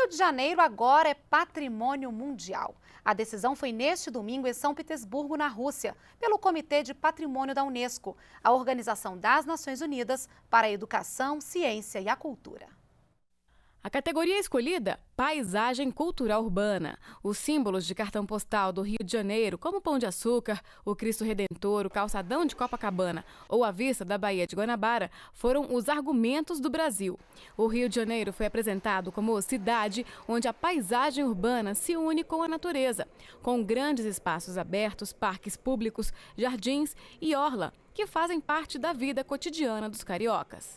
Rio de Janeiro agora é patrimônio mundial. A decisão foi neste domingo em São Petersburgo, na Rússia, pelo Comitê de Patrimônio da Unesco, a Organização das Nações Unidas para a Educação, Ciência e a Cultura. A categoria escolhida, paisagem cultural urbana. Os símbolos de cartão postal do Rio de Janeiro, como o Pão de Açúcar, o Cristo Redentor, o Calçadão de Copacabana ou a vista da Baía de Guanabara, foram os argumentos do Brasil. O Rio de Janeiro foi apresentado como cidade onde a paisagem urbana se une com a natureza, com grandes espaços abertos, parques públicos, jardins e orla, que fazem parte da vida cotidiana dos cariocas.